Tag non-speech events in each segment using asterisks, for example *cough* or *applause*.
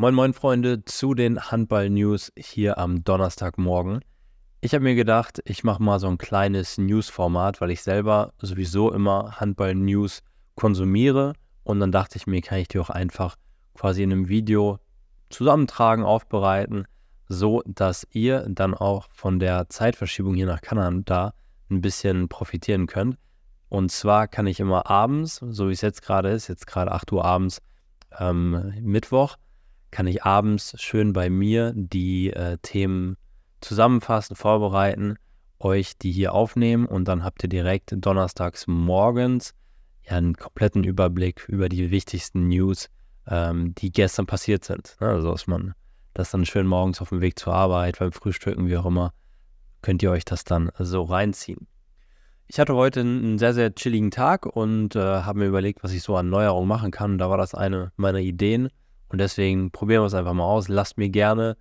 Moin, moin, Freunde, zu den Handball-News hier am Donnerstagmorgen. Ich habe mir gedacht, ich mache mal so ein kleines News-Format, weil ich selber sowieso immer Handball-News konsumiere. Und dann dachte ich mir, kann ich die auch einfach quasi in einem Video zusammentragen, aufbereiten, so dass ihr dann auch von der Zeitverschiebung hier nach Kanada ein bisschen profitieren könnt. Und zwar kann ich immer abends, so wie es jetzt gerade ist, jetzt gerade 8 Uhr abends, ähm, Mittwoch, kann ich abends schön bei mir die äh, Themen zusammenfassen, vorbereiten, euch die hier aufnehmen und dann habt ihr direkt donnerstags morgens ja einen kompletten Überblick über die wichtigsten News, ähm, die gestern passiert sind. Ne? Also dass man das dann schön morgens auf dem Weg zur Arbeit, beim Frühstücken, wie auch immer, könnt ihr euch das dann so reinziehen. Ich hatte heute einen sehr, sehr chilligen Tag und äh, habe mir überlegt, was ich so an Neuerungen machen kann. da war das eine meiner Ideen, und deswegen probieren wir es einfach mal aus. Lasst mir gerne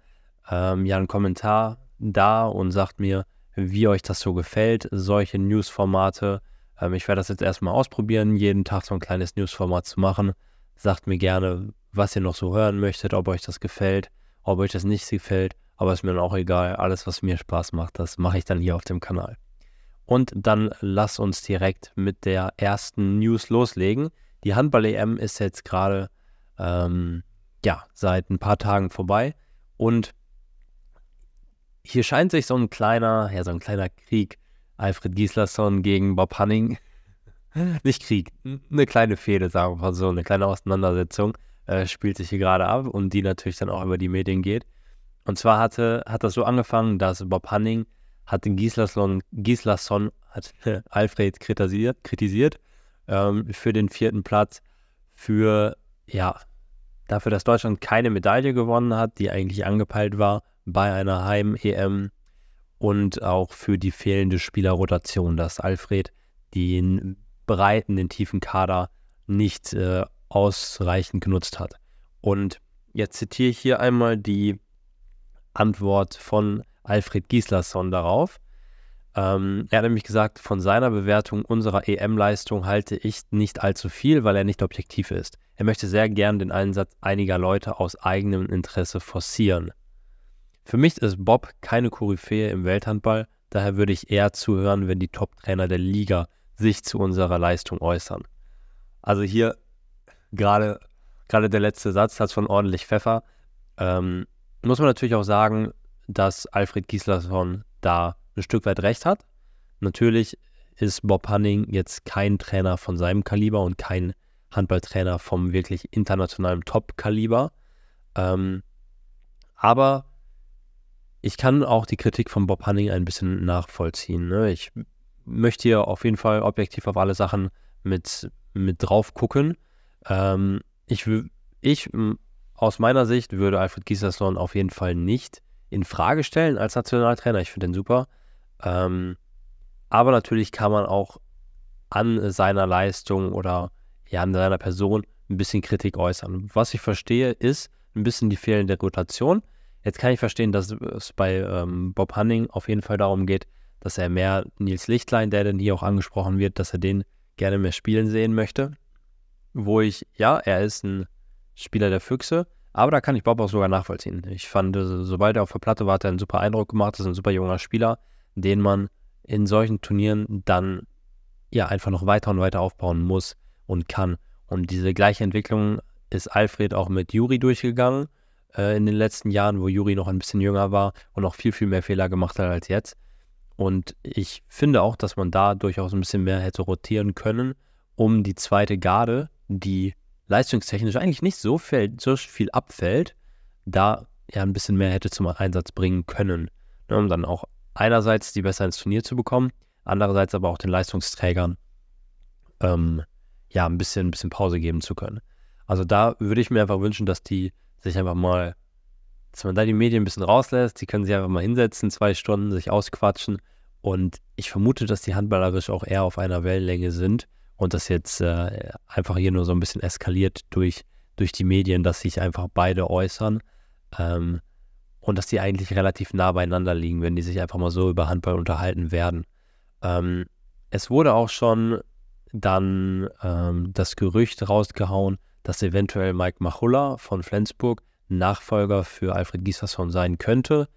ähm, ja einen Kommentar da und sagt mir, wie euch das so gefällt, solche Newsformate. Ähm, ich werde das jetzt erstmal ausprobieren, jeden Tag so ein kleines Newsformat zu machen. Sagt mir gerne, was ihr noch so hören möchtet, ob euch das gefällt, ob euch das nicht gefällt. Aber ist mir dann auch egal. Alles, was mir Spaß macht, das mache ich dann hier auf dem Kanal. Und dann lasst uns direkt mit der ersten News loslegen. Die Handball-EM ist jetzt gerade ähm, ja, seit ein paar Tagen vorbei. Und hier scheint sich so ein kleiner, ja, so ein kleiner Krieg Alfred Gislason gegen Bob Hunning, *laughs* nicht Krieg, eine kleine Fehde, sagen wir mal so, eine kleine Auseinandersetzung äh, spielt sich hier gerade ab und die natürlich dann auch über die Medien geht. Und zwar hatte, hat das so angefangen, dass Bob Hunning hat Gislason, Gislason hat *laughs* Alfred kritisiert, kritisiert ähm, für den vierten Platz, für ja, dafür, dass Deutschland keine Medaille gewonnen hat, die eigentlich angepeilt war bei einer Heim-EM und auch für die fehlende Spielerrotation, dass Alfred den breiten, den tiefen Kader nicht äh, ausreichend genutzt hat. Und jetzt zitiere ich hier einmal die Antwort von Alfred Gislason darauf. Ähm, er hat nämlich gesagt, von seiner Bewertung unserer EM-Leistung halte ich nicht allzu viel, weil er nicht objektiv ist. Er möchte sehr gern den Einsatz einiger Leute aus eigenem Interesse forcieren. Für mich ist Bob keine Koryphäe im Welthandball, daher würde ich eher zuhören, wenn die Top-Trainer der Liga sich zu unserer Leistung äußern. Also hier gerade gerade der letzte Satz hat von ordentlich Pfeffer. Ähm, muss man natürlich auch sagen, dass Alfred Gislason da ein Stück weit recht hat. Natürlich ist Bob Hunning jetzt kein Trainer von seinem Kaliber und kein Handballtrainer vom wirklich internationalen Top-Kaliber. Ähm, aber ich kann auch die Kritik von Bob Hunning ein bisschen nachvollziehen. Ne? Ich möchte hier auf jeden Fall objektiv auf alle Sachen mit, mit drauf gucken. Ähm, ich, ich aus meiner Sicht würde Alfred Gislason auf jeden Fall nicht in Frage stellen als Nationaltrainer. Ich finde den super. Ähm, aber natürlich kann man auch an seiner Leistung oder ja, an seiner Person ein bisschen Kritik äußern. Was ich verstehe, ist ein bisschen die fehlende Rotation. Jetzt kann ich verstehen, dass es bei ähm, Bob Hunning auf jeden Fall darum geht, dass er mehr Nils Lichtlein, der denn hier auch angesprochen wird, dass er den gerne mehr spielen sehen möchte. Wo ich, ja, er ist ein Spieler der Füchse, aber da kann ich Bob auch sogar nachvollziehen. Ich fand, sobald er auf der Platte war, hat er einen super Eindruck gemacht, ist ein super junger Spieler, den man in solchen Turnieren dann ja einfach noch weiter und weiter aufbauen muss und kann. Und diese gleiche Entwicklung ist Alfred auch mit Juri durchgegangen äh, in den letzten Jahren, wo Juri noch ein bisschen jünger war und noch viel, viel mehr Fehler gemacht hat als jetzt. Und ich finde auch, dass man da durchaus ein bisschen mehr hätte rotieren können, um die zweite Garde, die leistungstechnisch eigentlich nicht so viel, so viel abfällt, da ja ein bisschen mehr hätte zum Einsatz bringen können, ne, um dann auch einerseits die besser ins Turnier zu bekommen, andererseits aber auch den Leistungsträgern ähm, ja ein bisschen, ein bisschen Pause geben zu können. Also da würde ich mir einfach wünschen, dass die sich einfach mal, dass man da die Medien ein bisschen rauslässt, die können sich einfach mal hinsetzen, zwei Stunden sich ausquatschen und ich vermute, dass die handballerisch auch eher auf einer Wellenlänge sind und das jetzt äh, einfach hier nur so ein bisschen eskaliert durch, durch die Medien, dass sich einfach beide äußern. Ähm, und dass die eigentlich relativ nah beieinander liegen, wenn die sich einfach mal so über Handball unterhalten werden. Ähm, es wurde auch schon dann ähm, das Gerücht rausgehauen, dass eventuell Mike Machulla von Flensburg Nachfolger für Alfred Gieserson sein könnte.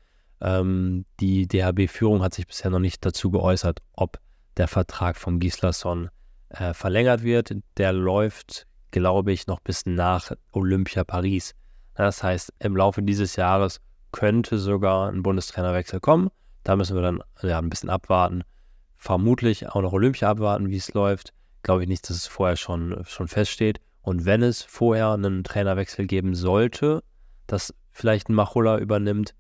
Ähm, die DHB-Führung hat sich bisher noch nicht dazu geäußert, ob der Vertrag von Gislason äh, verlängert wird. Der läuft, glaube ich, noch bis nach Olympia Paris. Das heißt, im Laufe dieses Jahres könnte sogar ein Bundestrainerwechsel kommen. Da müssen wir dann ja, ein bisschen abwarten. Vermutlich auch noch Olympia abwarten, wie es läuft. Glaube ich nicht, dass es vorher schon, schon feststeht. Und wenn es vorher einen Trainerwechsel geben sollte, dass vielleicht ein Machola übernimmt,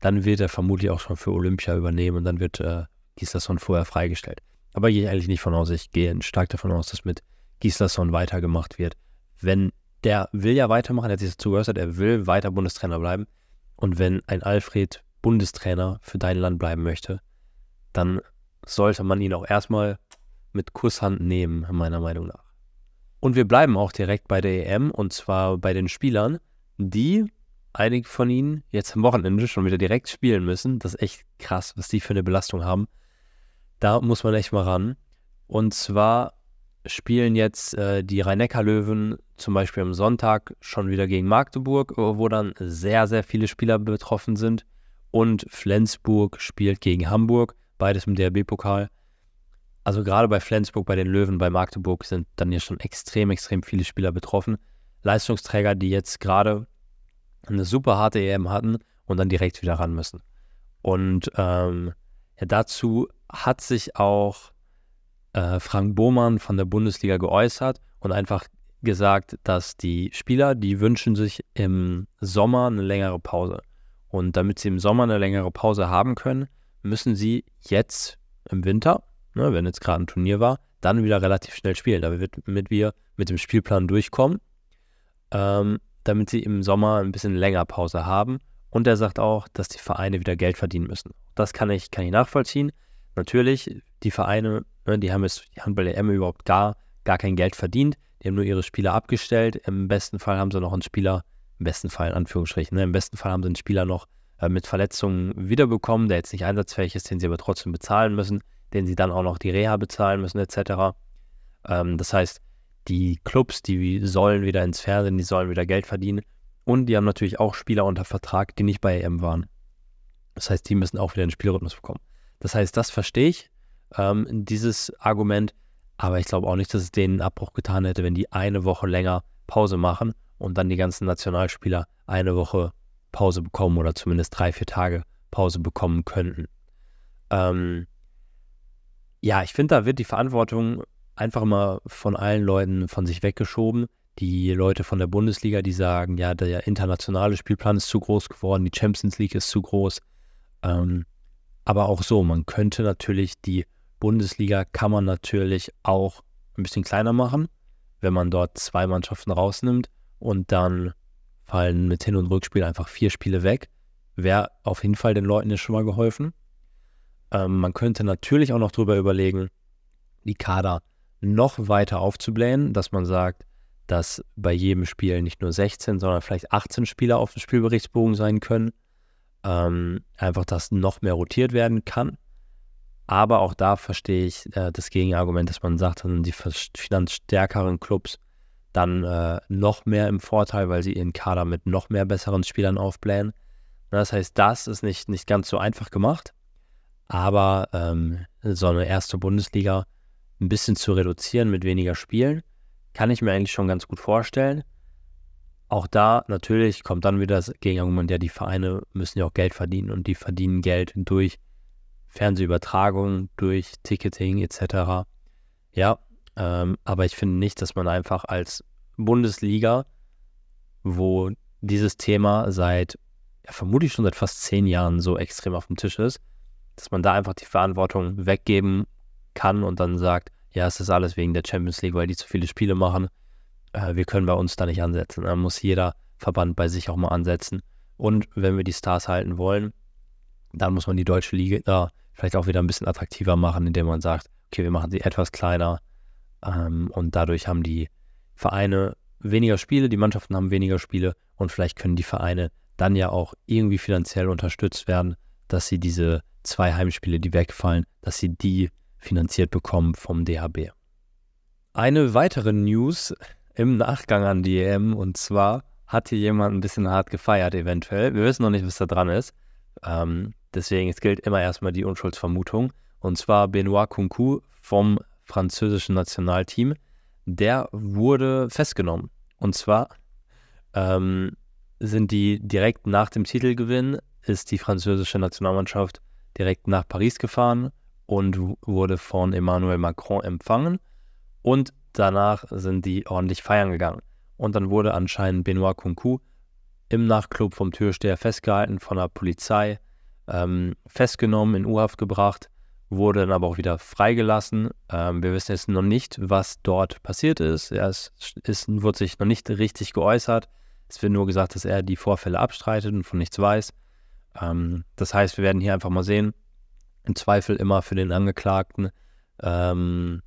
dann wird er vermutlich auch schon für Olympia übernehmen und dann wird äh, Gislason vorher freigestellt. Aber gehe ich eigentlich nicht von aus. Ich gehe stark davon aus, dass mit Gislason weitergemacht wird. Wenn der will ja weitermachen, er hat sich dazu geäußert, er will weiter Bundestrainer bleiben. Und wenn ein Alfred Bundestrainer für dein Land bleiben möchte, dann sollte man ihn auch erstmal mit Kusshand nehmen, meiner Meinung nach. Und wir bleiben auch direkt bei der EM und zwar bei den Spielern, die einige von ihnen jetzt am Wochenende schon wieder direkt spielen müssen. Das ist echt krass, was die für eine Belastung haben. Da muss man echt mal ran. Und zwar spielen jetzt äh, die Rhein-Neckar-Löwen zum Beispiel am Sonntag schon wieder gegen Magdeburg, äh, wo dann sehr, sehr viele Spieler betroffen sind. Und Flensburg spielt gegen Hamburg, beides im DRB-Pokal. Also gerade bei Flensburg, bei den Löwen, bei Magdeburg sind dann ja schon extrem, extrem viele Spieler betroffen. Leistungsträger, die jetzt gerade eine super harte EM hatten und dann direkt wieder ran müssen. Und ähm, ja, dazu hat sich auch äh, Frank Bohmann von der Bundesliga geäußert und einfach gesagt, dass die Spieler, die wünschen sich im Sommer eine längere Pause. Und damit sie im Sommer eine längere Pause haben können, müssen sie jetzt im Winter, ne, wenn jetzt gerade ein Turnier war, dann wieder relativ schnell spielen, damit wir mit dem Spielplan durchkommen, ähm, damit sie im Sommer ein bisschen länger Pause haben. Und er sagt auch, dass die Vereine wieder Geld verdienen müssen. Das kann ich, kann ich nachvollziehen. Natürlich, die Vereine, ne, die haben es, die Handball EM überhaupt gar, gar kein Geld verdient. Die haben nur ihre Spieler abgestellt. Im besten Fall haben sie noch einen Spieler, im besten Fall in Anführungsstrichen, ne? im besten Fall haben sie einen Spieler noch äh, mit Verletzungen wiederbekommen, der jetzt nicht einsatzfähig ist, den sie aber trotzdem bezahlen müssen, den sie dann auch noch die Reha bezahlen müssen, etc. Ähm, das heißt, die Clubs, die sollen wieder ins Fernsehen, die sollen wieder Geld verdienen. Und die haben natürlich auch Spieler unter Vertrag, die nicht bei EM waren. Das heißt, die müssen auch wieder einen Spielrhythmus bekommen. Das heißt, das verstehe ich, ähm, dieses Argument. Aber ich glaube auch nicht, dass es denen einen Abbruch getan hätte, wenn die eine Woche länger Pause machen und dann die ganzen Nationalspieler eine Woche Pause bekommen oder zumindest drei, vier Tage Pause bekommen könnten. Ähm, ja, ich finde, da wird die Verantwortung einfach immer von allen Leuten von sich weggeschoben. Die Leute von der Bundesliga, die sagen, ja, der internationale Spielplan ist zu groß geworden, die Champions League ist zu groß. Ähm, aber auch so, man könnte natürlich die Bundesliga kann man natürlich auch ein bisschen kleiner machen, wenn man dort zwei Mannschaften rausnimmt und dann fallen mit Hin- und Rückspiel einfach vier Spiele weg. Wäre auf jeden Fall den Leuten jetzt schon mal geholfen. Ähm, man könnte natürlich auch noch darüber überlegen, die Kader noch weiter aufzublähen, dass man sagt, dass bei jedem Spiel nicht nur 16, sondern vielleicht 18 Spieler auf dem Spielberichtsbogen sein können ähm, einfach, dass noch mehr rotiert werden kann. Aber auch da verstehe ich äh, das Gegenargument, dass man sagt, dann die finanzstärkeren Clubs dann äh, noch mehr im Vorteil, weil sie ihren Kader mit noch mehr besseren Spielern aufblähen. Das heißt, das ist nicht, nicht ganz so einfach gemacht, aber ähm, so eine erste Bundesliga ein bisschen zu reduzieren mit weniger Spielen, kann ich mir eigentlich schon ganz gut vorstellen auch da natürlich kommt dann wieder das Gegenargument, ja, die Vereine müssen ja auch Geld verdienen und die verdienen Geld durch Fernsehübertragungen, durch Ticketing etc. Ja, ähm, aber ich finde nicht, dass man einfach als Bundesliga, wo dieses Thema seit, ja, vermutlich schon seit fast zehn Jahren so extrem auf dem Tisch ist, dass man da einfach die Verantwortung weggeben kann und dann sagt, ja, es ist alles wegen der Champions League, weil die zu viele Spiele machen äh, wir können bei uns da nicht ansetzen. Da muss jeder Verband bei sich auch mal ansetzen. Und wenn wir die Stars halten wollen, dann muss man die deutsche Liga äh, vielleicht auch wieder ein bisschen attraktiver machen, indem man sagt, okay, wir machen sie etwas kleiner ähm, und dadurch haben die Vereine weniger Spiele, die Mannschaften haben weniger Spiele und vielleicht können die Vereine dann ja auch irgendwie finanziell unterstützt werden, dass sie diese zwei Heimspiele, die wegfallen, dass sie die finanziert bekommen vom DHB. Eine weitere News, im Nachgang an die EM und zwar hat hier jemand ein bisschen hart gefeiert, eventuell. Wir wissen noch nicht, was da dran ist. Ähm, deswegen, es gilt immer erstmal die Unschuldsvermutung. Und zwar Benoit Kunku vom französischen Nationalteam. Der wurde festgenommen. Und zwar ähm, sind die direkt nach dem Titelgewinn, ist die französische Nationalmannschaft direkt nach Paris gefahren und wurde von Emmanuel Macron empfangen. Und danach sind die ordentlich feiern gegangen. Und dann wurde anscheinend Benoit Kunku im Nachtclub vom Türsteher festgehalten, von der Polizei ähm, festgenommen, in U-Haft gebracht, wurde dann aber auch wieder freigelassen. Ähm, wir wissen jetzt noch nicht, was dort passiert ist. Er ist, ist, wird sich noch nicht richtig geäußert. Es wird nur gesagt, dass er die Vorfälle abstreitet und von nichts weiß. Ähm, das heißt, wir werden hier einfach mal sehen. Im Zweifel immer für den Angeklagten ähm,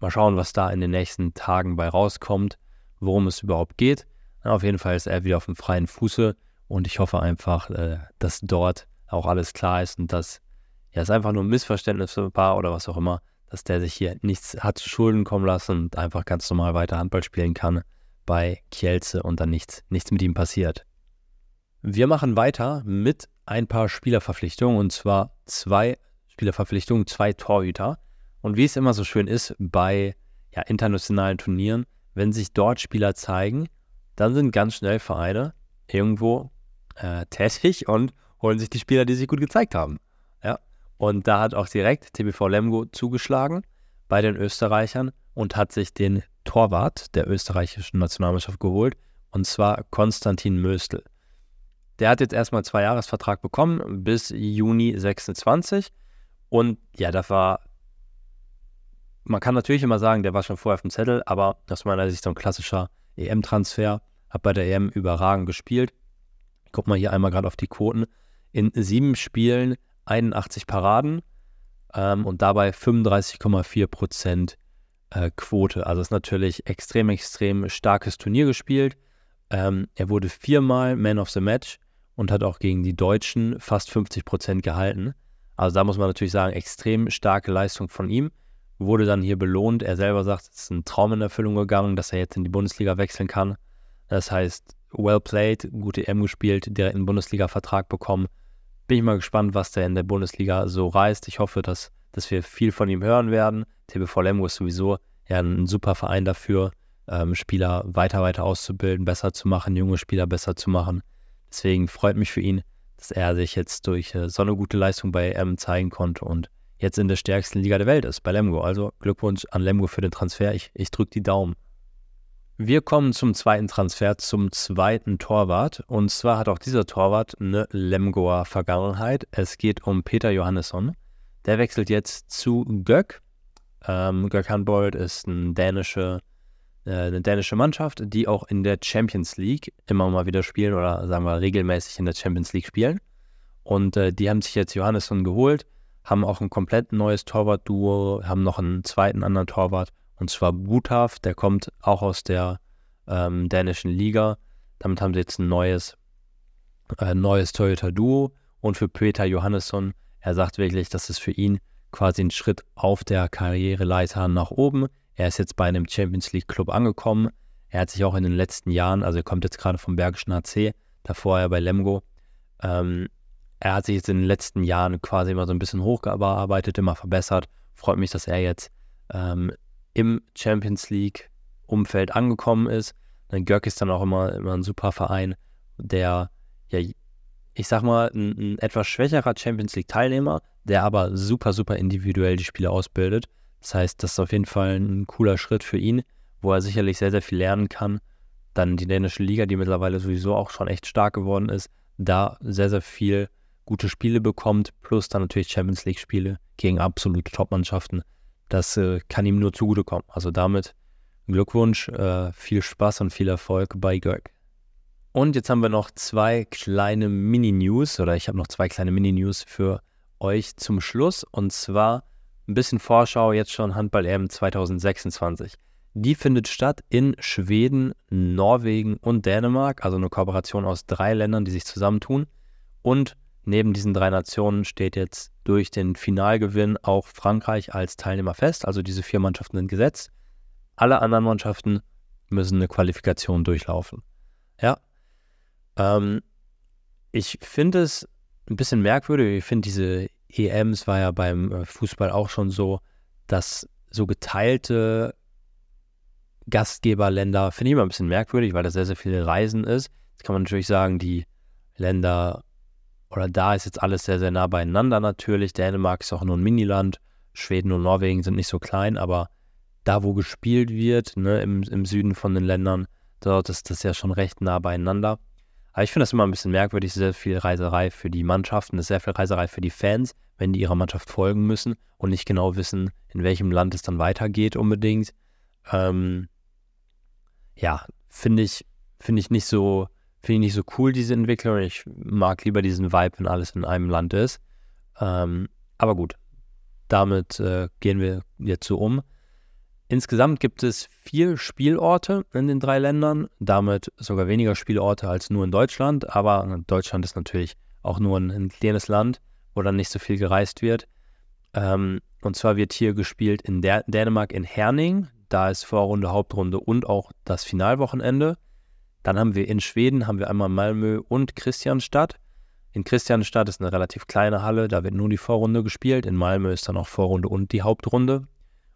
Mal schauen, was da in den nächsten Tagen bei rauskommt, worum es überhaupt geht. Auf jeden Fall ist er wieder auf dem freien Fuße und ich hoffe einfach, äh, dass dort auch alles klar ist und dass ja, es einfach nur Missverständnisse war oder was auch immer, dass der sich hier nichts hat zu Schulden kommen lassen und einfach ganz normal weiter Handball spielen kann bei Kielze und dann nichts, nichts mit ihm passiert. Wir machen weiter mit ein paar Spielerverpflichtungen und zwar zwei Spielerverpflichtungen, zwei Torhüter. Und wie es immer so schön ist bei ja, internationalen Turnieren, wenn sich dort Spieler zeigen, dann sind ganz schnell Vereine irgendwo äh, tätig und holen sich die Spieler, die sich gut gezeigt haben. Ja? Und da hat auch direkt TBV Lemgo zugeschlagen bei den Österreichern und hat sich den Torwart der österreichischen Nationalmannschaft geholt, und zwar Konstantin Möstl. Der hat jetzt erstmal einen Zweijahresvertrag bekommen bis Juni 26. Und ja, das war man kann natürlich immer sagen, der war schon vorher auf dem Zettel, aber aus meiner Sicht so ein klassischer EM-Transfer, hat bei der EM überragend gespielt. Ich gucke mal hier einmal gerade auf die Quoten. In sieben Spielen 81 Paraden ähm, und dabei 35,4 Prozent äh, Quote. Also ist natürlich extrem, extrem starkes Turnier gespielt. Ähm, er wurde viermal Man of the Match und hat auch gegen die Deutschen fast 50 Prozent gehalten. Also da muss man natürlich sagen, extrem starke Leistung von ihm wurde dann hier belohnt. Er selber sagt, es ist ein Traum in Erfüllung gegangen, dass er jetzt in die Bundesliga wechseln kann. Das heißt, well played, gute EM gespielt, direkt einen Bundesliga-Vertrag bekommen. Bin ich mal gespannt, was der in der Bundesliga so reißt. Ich hoffe, dass, dass wir viel von ihm hören werden. TBV Lemgo ist sowieso ja ein super Verein dafür, ähm, Spieler weiter, weiter auszubilden, besser zu machen, junge Spieler besser zu machen. Deswegen freut mich für ihn, dass er sich jetzt durch äh, so eine gute Leistung bei EM zeigen konnte und jetzt in der stärksten Liga der Welt ist, bei Lemgo. Also Glückwunsch an Lemgo für den Transfer. Ich, ich drücke die Daumen. Wir kommen zum zweiten Transfer, zum zweiten Torwart. Und zwar hat auch dieser Torwart eine Lemgoer Vergangenheit. Es geht um Peter Johannesson. Der wechselt jetzt zu Gök. Ähm, Gök Handbold ist ein dänische, äh, eine dänische Mannschaft, die auch in der Champions League immer mal wieder spielen oder sagen wir regelmäßig in der Champions League spielen. Und äh, die haben sich jetzt Johannesson geholt haben auch ein komplett neues Torwart-Duo, haben noch einen zweiten anderen Torwart, und zwar Butaf, der kommt auch aus der ähm, dänischen Liga. Damit haben sie jetzt ein neues, äh, neues Toyota-Duo. Und für Peter Johannesson, er sagt wirklich, das ist für ihn quasi ein Schritt auf der Karriereleiter nach oben. Er ist jetzt bei einem Champions League-Club angekommen. Er hat sich auch in den letzten Jahren, also er kommt jetzt gerade vom Bergischen HC, davor er bei Lemgo, ähm, er hat sich jetzt in den letzten Jahren quasi immer so ein bisschen hochgearbeitet, immer verbessert. Freut mich, dass er jetzt ähm, im Champions League-Umfeld angekommen ist. Dann Görk ist dann auch immer, immer ein super Verein, der, ja, ich sag mal, ein, ein etwas schwächerer Champions League-Teilnehmer, der aber super, super individuell die Spiele ausbildet. Das heißt, das ist auf jeden Fall ein cooler Schritt für ihn, wo er sicherlich sehr, sehr viel lernen kann. Dann die dänische Liga, die mittlerweile sowieso auch schon echt stark geworden ist, da sehr, sehr viel gute Spiele bekommt, plus dann natürlich Champions League-Spiele gegen absolute Top-Mannschaften. Das äh, kann ihm nur zugutekommen. Also damit Glückwunsch, äh, viel Spaß und viel Erfolg bei Görg. Und jetzt haben wir noch zwei kleine Mini-News oder ich habe noch zwei kleine Mini-News für euch zum Schluss. Und zwar ein bisschen Vorschau jetzt schon Handball-EM 2026. Die findet statt in Schweden, Norwegen und Dänemark, also eine Kooperation aus drei Ländern, die sich zusammentun. Und Neben diesen drei Nationen steht jetzt durch den Finalgewinn auch Frankreich als Teilnehmer fest. Also diese vier Mannschaften sind gesetzt. Alle anderen Mannschaften müssen eine Qualifikation durchlaufen. Ja. Ähm, ich finde es ein bisschen merkwürdig. Ich finde, diese EMs war ja beim äh, Fußball auch schon so, dass so geteilte Gastgeberländer finde ich immer ein bisschen merkwürdig, weil da sehr, sehr viele Reisen ist. Jetzt kann man natürlich sagen, die Länder oder da ist jetzt alles sehr, sehr nah beieinander natürlich. Dänemark ist auch nur ein Miniland. Schweden und Norwegen sind nicht so klein, aber da, wo gespielt wird, ne, im, im Süden von den Ländern, dort ist das ja schon recht nah beieinander. Aber ich finde das immer ein bisschen merkwürdig, sehr viel Reiserei für die Mannschaften, sehr viel Reiserei für die Fans, wenn die ihrer Mannschaft folgen müssen und nicht genau wissen, in welchem Land es dann weitergeht unbedingt. Ähm, ja, finde ich, finde ich nicht so, Finde ich nicht so cool, diese Entwicklung. Ich mag lieber diesen Vibe, wenn alles in einem Land ist. Ähm, aber gut, damit äh, gehen wir jetzt so um. Insgesamt gibt es vier Spielorte in den drei Ländern, damit sogar weniger Spielorte als nur in Deutschland. Aber Deutschland ist natürlich auch nur ein, ein kleines Land, wo dann nicht so viel gereist wird. Ähm, und zwar wird hier gespielt in Dä Dänemark in Herning. Da ist Vorrunde, Hauptrunde und auch das Finalwochenende. Dann haben wir in Schweden, haben wir einmal Malmö und Christianstadt. In Christianstadt ist eine relativ kleine Halle, da wird nur die Vorrunde gespielt. In Malmö ist dann auch Vorrunde und die Hauptrunde.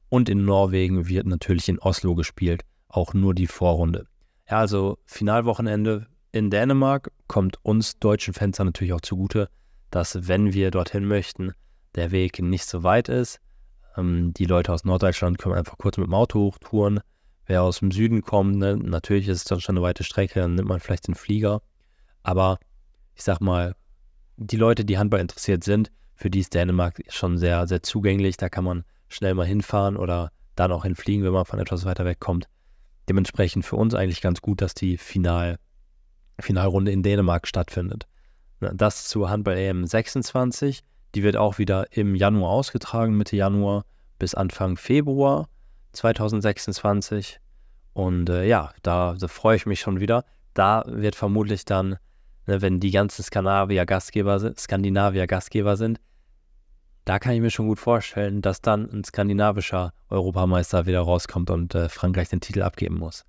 Und in Norwegen wird natürlich in Oslo gespielt, auch nur die Vorrunde. Ja, also Finalwochenende in Dänemark kommt uns deutschen Fans natürlich auch zugute, dass wenn wir dorthin möchten, der Weg nicht so weit ist. Ähm, die Leute aus Norddeutschland können einfach kurz mit dem Auto hochtouren wer aus dem Süden kommt, ne, natürlich ist es dann schon eine weite Strecke, dann nimmt man vielleicht den Flieger. Aber ich sag mal, die Leute, die Handball interessiert sind, für die ist Dänemark schon sehr, sehr zugänglich. Da kann man schnell mal hinfahren oder dann auch hinfliegen, wenn man von etwas weiter weg kommt. Dementsprechend für uns eigentlich ganz gut, dass die Final, Finalrunde in Dänemark stattfindet. Das zur Handball EM 26. Die wird auch wieder im Januar ausgetragen, Mitte Januar bis Anfang Februar. 2026. Und äh, ja, da, da freue ich mich schon wieder. Da wird vermutlich dann, ne, wenn die ganzen Skandinavier Gastgeber, sind, Skandinavier Gastgeber sind, da kann ich mir schon gut vorstellen, dass dann ein skandinavischer Europameister wieder rauskommt und äh, Frankreich den Titel abgeben muss.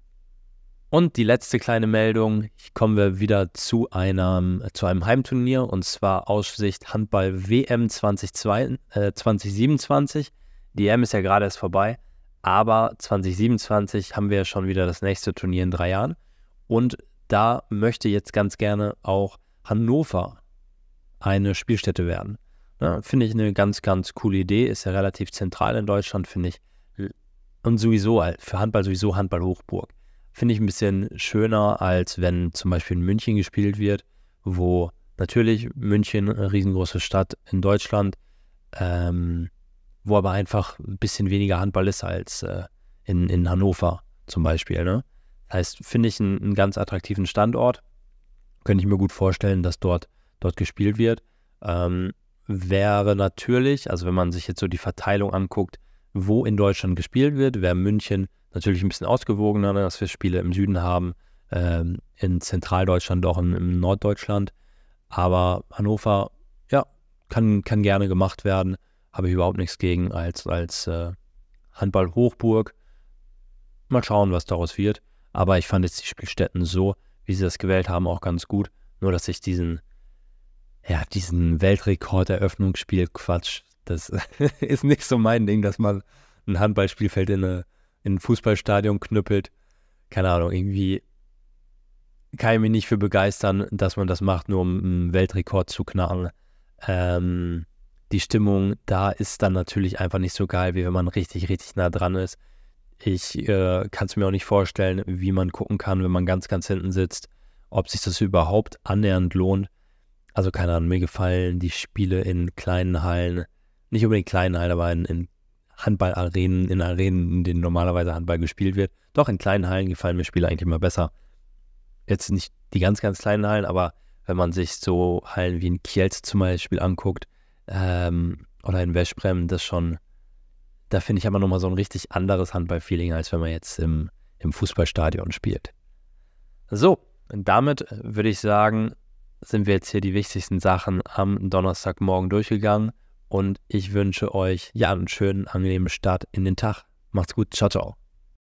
Und die letzte kleine Meldung, kommen wir wieder zu einem, zu einem Heimturnier und zwar Aussicht Handball WM 2022, äh, 2027. Die WM ist ja gerade erst vorbei. Aber 2027 haben wir ja schon wieder das nächste Turnier in drei Jahren. Und da möchte jetzt ganz gerne auch Hannover eine Spielstätte werden. Ja, finde ich eine ganz, ganz coole Idee. Ist ja relativ zentral in Deutschland, finde ich. Und sowieso, halt, für Handball sowieso Handball-Hochburg. Finde ich ein bisschen schöner, als wenn zum Beispiel in München gespielt wird, wo natürlich München, eine riesengroße Stadt in Deutschland, ähm, wo aber einfach ein bisschen weniger Handball ist als äh, in, in Hannover zum Beispiel. Ne? Das heißt, finde ich einen, einen, ganz attraktiven Standort. Könnte ich mir gut vorstellen, dass dort, dort gespielt wird. Ähm, wäre natürlich, also wenn man sich jetzt so die Verteilung anguckt, wo in Deutschland gespielt wird, wäre München natürlich ein bisschen ausgewogener, ne, dass wir Spiele im Süden haben, ähm, in Zentraldeutschland, auch in, in Norddeutschland. Aber Hannover, ja, kann, kann gerne gemacht werden habe ich überhaupt nichts gegen als, als äh, Handball-Hochburg. Mal schauen, was daraus wird. Aber ich fand jetzt die Spielstätten so, wie sie das gewählt haben, auch ganz gut. Nur, dass ich diesen, ja, diesen Weltrekord-Eröffnungsspiel-Quatsch, das *laughs* ist nicht so mein Ding, dass man ein Handballspielfeld in, eine, in ein Fußballstadion knüppelt. Keine Ahnung, irgendwie kann ich mich nicht für begeistern, dass man das macht, nur um einen Weltrekord zu knarren. Ähm, die Stimmung da ist dann natürlich einfach nicht so geil, wie wenn man richtig, richtig nah dran ist. Ich äh, kann es mir auch nicht vorstellen, wie man gucken kann, wenn man ganz, ganz hinten sitzt, ob sich das überhaupt annähernd lohnt. Also keine Ahnung, mir gefallen die Spiele in kleinen Hallen, nicht unbedingt kleinen Hallen, aber in, in Handballarenen, in Arenen, in denen normalerweise Handball gespielt wird. Doch in kleinen Hallen gefallen mir Spiele eigentlich immer besser. Jetzt nicht die ganz, ganz kleinen Hallen, aber wenn man sich so Hallen wie in Kielz zum Beispiel anguckt, ähm, oder in Wäschbremmen, das schon, da finde ich aber nochmal so ein richtig anderes Handballfeeling, als wenn man jetzt im, im Fußballstadion spielt. So, und damit äh, würde ich sagen, sind wir jetzt hier die wichtigsten Sachen am Donnerstagmorgen durchgegangen. Und ich wünsche euch ja einen schönen, angenehmen Start in den Tag. Macht's gut. Ciao, ciao.